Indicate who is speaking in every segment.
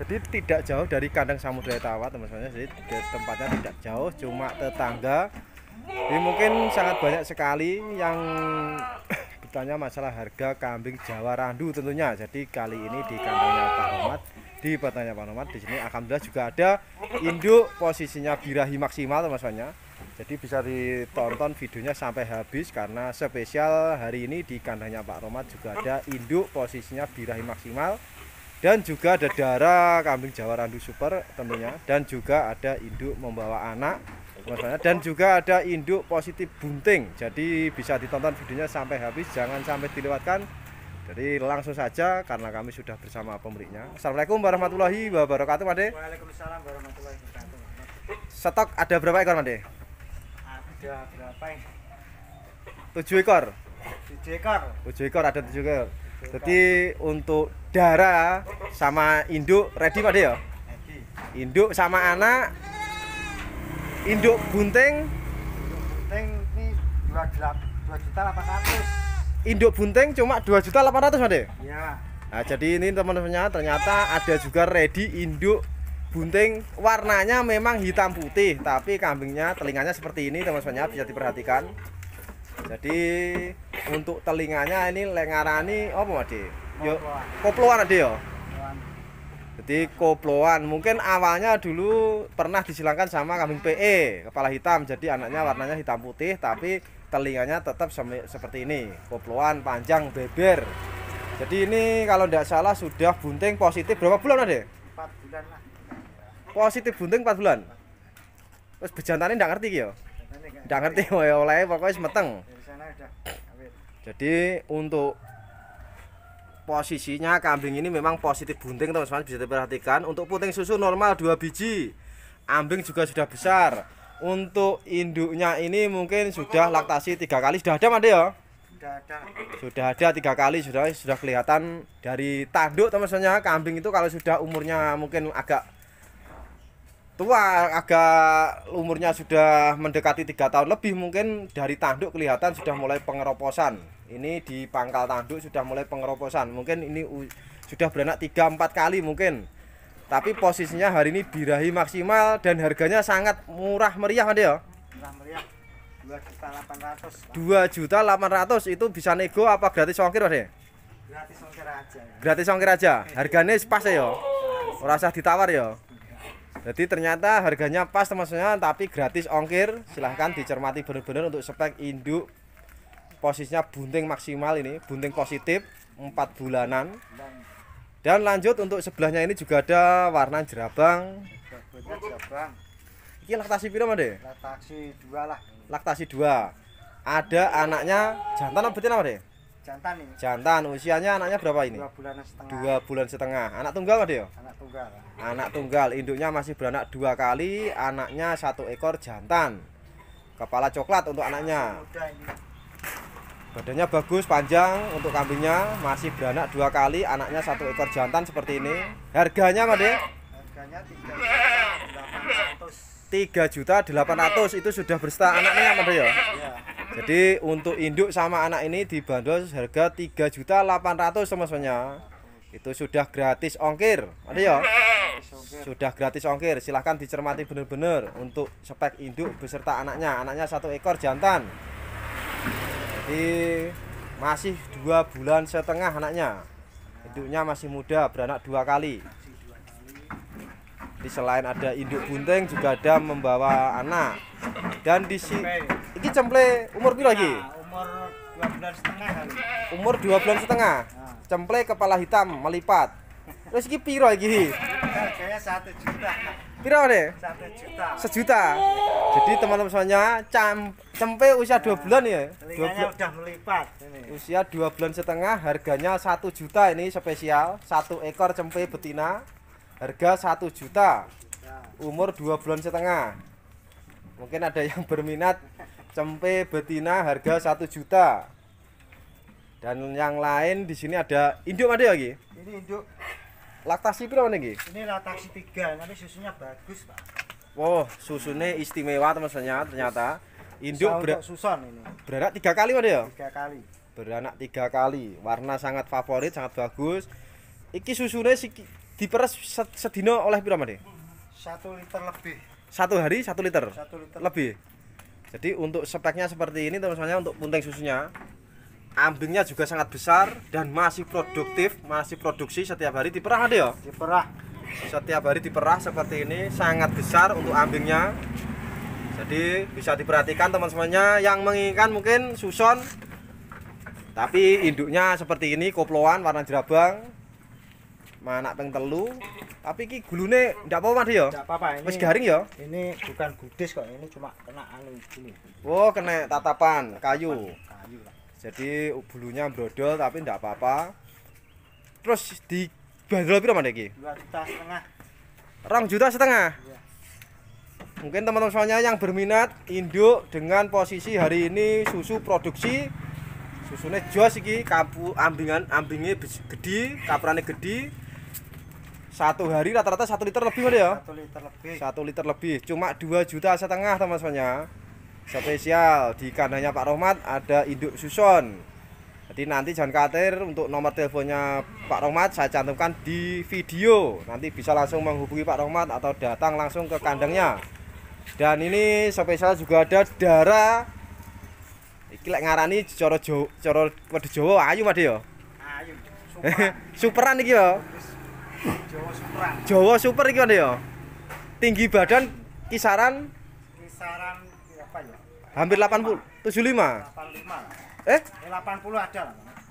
Speaker 1: jadi tidak jauh dari kandang samudera tawa teman-teman jadi tempatnya tidak jauh cuma tetangga jadi mungkin sangat banyak sekali yang bertanya masalah harga kambing Jawa Randu tentunya jadi kali ini di kandangnya Pak Romat, di pertanyaan Pak Romat di sini alhamdulillah juga ada induk posisinya birahi maksimal teman teman ya. jadi bisa ditonton videonya sampai habis karena spesial hari ini di kandangnya Pak Romat juga ada induk posisinya birahi maksimal dan juga ada darah kambing Jawa Randu Super tentunya dan juga ada induk membawa anak dan juga ada induk positif bunting jadi bisa ditonton videonya sampai habis jangan sampai dilewatkan jadi langsung saja karena kami sudah bersama pemiliknya Assalamualaikum warahmatullahi wabarakatuh Made Waalaikumsalam warahmatullahi wabarakatuh stok ada berapa ekor Made? ada berapa 7 ekor 7 ekor 7 ekor ada 7 ekor jadi untuk darah sama induk ready Pak ya? Induk sama anak induk bunting bunting ini 2 juta 800. Induk bunting cuma dua juta delapan ratus Pak Iya. Nah, jadi ini teman-temannya ternyata ada juga ready induk bunting warnanya memang hitam putih tapi kambingnya telinganya seperti ini teman-temannya bisa diperhatikan jadi untuk telinganya ini lengarani apa Ade? Yo koploan Ade yo. Jadi koploan mungkin awalnya dulu pernah disilangkan sama kambing PE kepala hitam jadi anaknya warnanya hitam putih tapi telinganya tetap seperti ini koploan panjang beber jadi ini kalau tidak salah sudah bunting positif berapa bulan ada? 4 bulan lah positif bunting 4 bulan terus ini tidak ngerti ya? tidak ngerti mulai, oleh pokoknya semeteng iya. Jadi untuk posisinya kambing ini memang positif bunting teman-teman bisa diperhatikan. Untuk puting susu normal dua biji. Ambing juga sudah besar. Untuk induknya ini mungkin sudah laktasi tiga kali sudah ada Made ya? Sudah ada. Sudah ada tiga kali sudah sudah kelihatan dari tanduk teman teman kambing itu kalau sudah umurnya mungkin agak tua agak umurnya sudah mendekati tiga tahun lebih mungkin dari tanduk kelihatan sudah mulai pengeroposan ini di pangkal tanduk sudah mulai pengeroposan mungkin ini sudah beranak tiga empat kali mungkin tapi posisinya hari ini birahi maksimal dan harganya sangat murah meriah kan murah meriah dua juta delapan ratus itu bisa nego apa gratis ongkir mas gratis ongkir aja gratis ongkir aja harganya pas ya yo rasa ditawar ya jadi ternyata harganya pas teman-teman tapi gratis ongkir. Silahkan iya, iya. dicermati benar-benar untuk spek induk. Posisinya bunting maksimal ini, bunting positif 4 bulanan. Dan lanjut untuk sebelahnya ini juga ada warna jerabang. Jerabang. Iki laktasi piro, deh? Laktasi 2 lah. Laktasi 2. Ada anaknya jantan apa betina, deh? jantan ini. Jantan, usianya anaknya berapa ini? Dua bulan setengah. Dua bulan setengah. Anak tunggal kan Anak tunggal. Ya? Anak tunggal, induknya masih beranak dua kali, anaknya satu ekor jantan. Kepala coklat untuk anaknya. Badannya bagus, panjang untuk kambingnya, masih beranak dua kali, anaknya satu ekor jantan seperti ini. Harganya, Made? Harganya tiga juta delapan ratus itu sudah berserta anaknya ya, ya. Jadi untuk induk sama anak ini dibanderol harga tiga juta delapan ratus semuanya itu sudah gratis ongkir ada ya sudah gratis ongkir silahkan dicermati benar-benar untuk spek induk beserta anaknya anaknya satu ekor jantan jadi masih dua bulan setengah anaknya induknya masih muda beranak dua kali di selain ada induk bunting juga ada membawa anak dan di sini ini cemple umur berapa lagi nah, umur dua bulan setengah umur dua bulan setengah cemple kepala hitam melipat terus ini piro iki harganya satu juta
Speaker 2: piro deh satu juta sejuta jadi teman-teman
Speaker 1: semuanya cam cempe usia dua bulan ya dua bulan udah melipat ini. usia dua bulan setengah harganya satu juta ini spesial satu ekor cempe betina harga satu juta umur dua bulan setengah mungkin ada yang berminat cempe betina harga satu juta dan yang lain di sini ada induk ada lagi Ini induk. Laktasi berapa nih, Ini laktasi tiga, nanti susunya bagus, Pak. Wow, susunya istimewa teman-teman ternyata. Induk ber susan ini. Beranak tiga kali mana ya? Tiga kali. Beranak tiga kali. Warna sangat favorit, sangat bagus. Iki susunya si diperas sedino oleh berapa nih? Satu liter lebih. Satu hari satu liter. Satu liter lebih. Jadi untuk speknya seperti ini teman-teman untuk punteng susunya ambingnya juga sangat besar dan masih produktif masih produksi setiap hari diperah ada ya diperah setiap hari diperah seperti ini sangat besar untuk ambingnya jadi bisa diperhatikan teman temannya yang menginginkan mungkin susun tapi induknya seperti ini koploan warna jerabang mana peng telu tapi ki gulune ndak apa-apa ya Tidak apa-apa ini garing ya ini bukan gudis kok ini cuma kena anu gini oh kena tatapan kayu jadi bulunya brodol tapi tidak apa-apa terus di bandrol nih ki dua juta setengah rong juta setengah iya. mungkin teman-teman semuanya yang berminat induk dengan posisi hari ini susu produksi susunya jos ki. kapu ambingan ambingnya gede kaprane gede satu hari rata-rata satu liter lebih mana ya satu liter lebih satu liter lebih cuma dua juta setengah teman-temannya teman spesial di kandangnya Pak Rohmat ada induk susun jadi nanti jangan khawatir untuk nomor teleponnya Pak Rohmat saya cantumkan di video nanti bisa langsung menghubungi Pak Rohmat atau datang langsung ke kandangnya dan ini spesial juga ada darah iki lek ngarani cara Jawa cara wedhi Jawa ayu Mas ya ayu superan iki ya Jawa superan Jawa super iki ya tinggi badan kisaran kisaran hampir 80 75 eh 80 eh, ada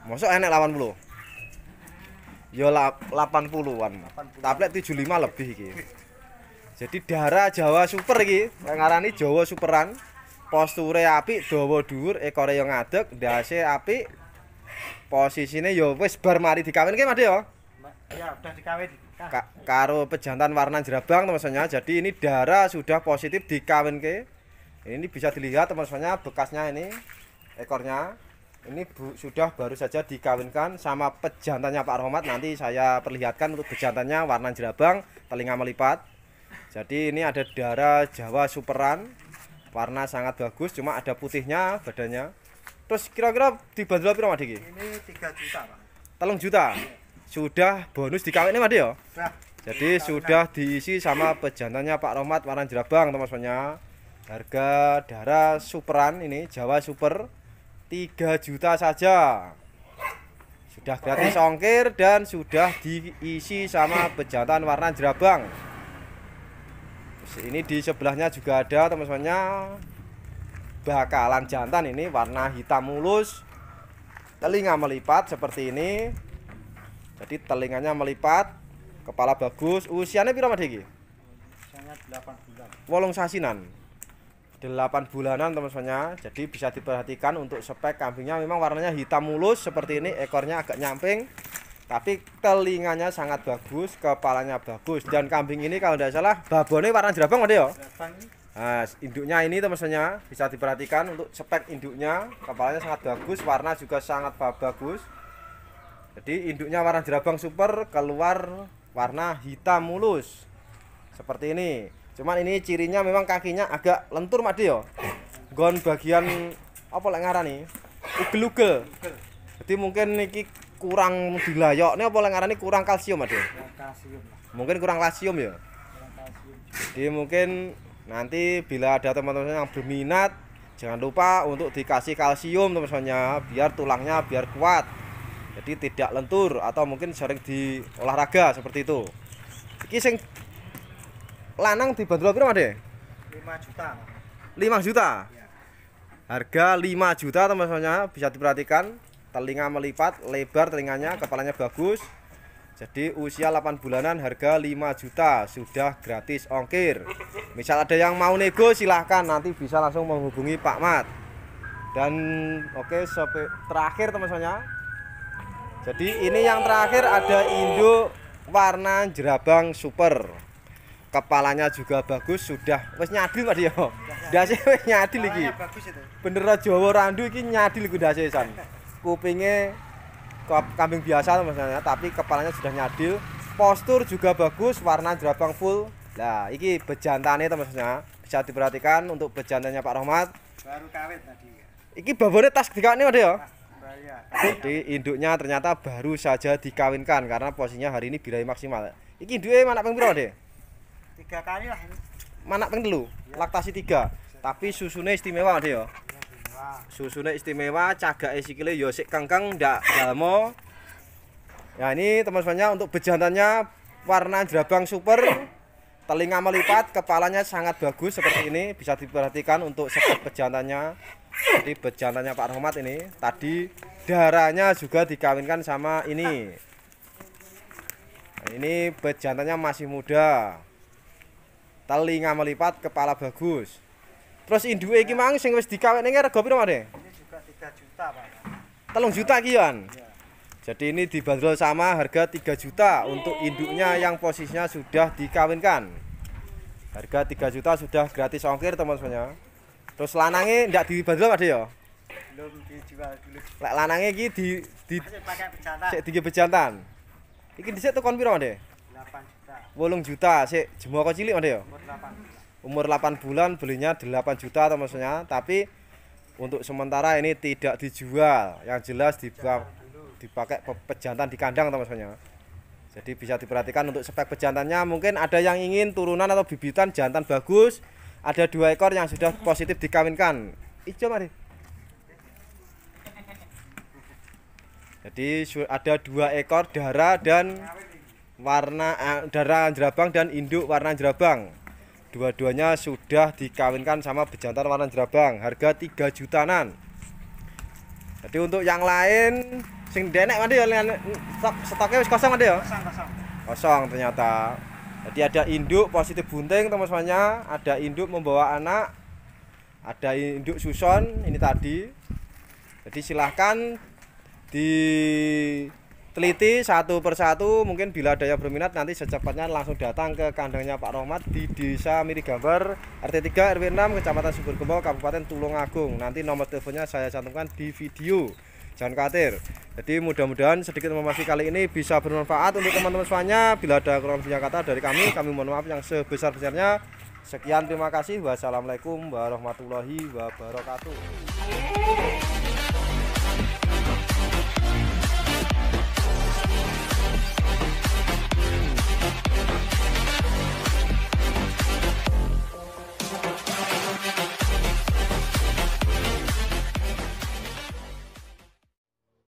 Speaker 1: masuk enak 80 ya 80-an tablet 75 lebih iki jadi darah Jawa super iki ngarani Jawa superan posture api dawa dhuwur ekore yang ngadeg ndase api posisine ya wis bar mari dikawin ke Made ya udah dikawin Ka karo pejantan warna jerabang maksudnya jadi ini darah sudah positif dikawin ke ini bisa dilihat teman-temannya bekasnya ini ekornya ini bu, sudah baru saja dikawinkan sama pejantannya Pak Rohmat nanti saya perlihatkan untuk pejantannya warna jerabang telinga melipat jadi ini ada darah Jawa superan warna sangat bagus cuma ada putihnya badannya terus kira-kira dibanderol berapa Dik? ini 3 juta Pak telung juta sudah bonus dikawin ini, ya? sudah jadi sudah diisi sama pejantannya Pak Rohmat warna jerabang teman-temannya Harga darah superan ini Jawa Super 3 juta saja. Sudah gratis eh. ongkir dan sudah diisi sama pejantan warna jerabang. Terus ini di sebelahnya juga ada teman-temannya bakalan jantan ini warna hitam mulus. Telinga melipat seperti ini. Jadi telinganya melipat, kepala bagus. Usianya berapa Mas Diki? Usianya 8 bulan. Wolong sasinan. 8 bulanan teman temannya jadi bisa diperhatikan untuk spek kambingnya memang warnanya hitam mulus seperti ini ekornya agak nyamping tapi telinganya sangat bagus kepalanya bagus dan kambing ini kalau tidak salah babonnya warna jerabang ada ya nah, induknya ini teman temannya bisa diperhatikan untuk spek induknya kepalanya sangat bagus warna juga sangat bagus jadi induknya warna jerabang super keluar warna hitam mulus seperti ini cuman ini cirinya memang kakinya agak lentur mak yo gon bagian apa lek nih ugel-ugel jadi mungkin niki kurang dilayok nih apa lek ngaran kurang kalsium mak kalsium mungkin kurang kalsium ya jadi mungkin nanti bila ada teman-teman yang berminat jangan lupa untuk dikasih kalsium teman-temannya biar tulangnya biar kuat jadi tidak lentur atau mungkin sering di olahraga seperti itu ini sing lanang dibanderol berapa deh? 5 juta. 5 juta. Ya. Harga 5 juta, teman-teman, bisa diperhatikan. Telinga melipat, lebar telinganya, kepalanya bagus. Jadi usia 8 bulanan harga 5 juta sudah gratis ongkir. Misal ada yang mau nego silahkan nanti bisa langsung menghubungi Pak Mat. Dan oke okay, terakhir teman-temannya. Jadi ini yang terakhir ada induk warna jerabang super kepalanya juga bagus sudah wes nyadil Pak dah sih wes nyadil lagi Bener Jawa Randu iki nyadil gue sih san. kupingnya kambing biasa misalnya, tapi kepalanya sudah nyadil. Postur juga bagus, warna jerapang full. lah iki bejantan itu maksudnya Bisa diperhatikan untuk bejantannya Pak Rahmat. Baru kawin tadi. Iki babone tas ketika ini Pak Dio. Iya. Jadi induknya ternyata baru saja dikawinkan karena posisinya hari ini birahi maksimal. Iki induknya mana ping pira, tiga kali lah ini mana pengen dulu ya. laktasi tiga tapi susunya istimewa dia ya, susunya istimewa cagak isi kile sik kangkang, ndak dalmo ya ini teman-temannya untuk bejantannya warna jerabang super telinga melipat kepalanya sangat bagus seperti ini bisa diperhatikan untuk sepet bejantannya jadi bejantannya Pak Rahmat ini tadi darahnya juga dikawinkan sama ini nah, ini bejantannya masih muda telinga melipat kepala bagus terus induke iki mang sing wis ada rego piro Mas ini juga 3 juta Pak telung juta kian iya. jadi ini dibanderol sama harga 3 juta untuk induknya yang posisinya sudah dikawinkan harga 3 juta sudah gratis ongkir teman temannya terus lanangnya tidak dibanderol Pak ya belum dijual dulu lek lanange di di pakai bejantan sik dikek bejantan iki dhisik tekon piro Mas wolung juta sih jemu aku cilik mana ya umur 8 bulan belinya 8 juta atau maksudnya tapi untuk sementara ini tidak dijual yang jelas dipak dipakai pejantan di kandang atau maksudnya jadi bisa diperhatikan untuk spek pejantannya mungkin ada yang ingin turunan atau bibitan jantan bagus ada dua ekor yang sudah positif dikawinkan ijo mari jadi ada dua ekor darah dan warna eh, darah jerabang dan induk warna jerabang. Dua-duanya sudah dikawinkan sama bejantan warna jerabang, harga 3 jutaan. Jadi untuk yang lain sing denek mandi ya stok stoknya kosong mandi ya? Kosong, kosong. Kosong ternyata. Jadi ada induk positif bunting teman-temannya, ada induk membawa anak, ada induk susun ini tadi. Jadi silahkan di teliti satu persatu mungkin bila ada yang berminat nanti secepatnya langsung datang ke kandangnya Pak Rohmat di Desa Mirigambar RT 3 RW 6 Kecamatan Subur Gembong Kabupaten Tulungagung nanti nomor teleponnya saya cantumkan di video jangan khawatir jadi mudah-mudahan sedikit informasi kali ini bisa bermanfaat untuk teman-teman semuanya bila ada kurang punya kata dari kami kami mohon maaf yang sebesar-besarnya sekian terima kasih wassalamualaikum warahmatullahi wabarakatuh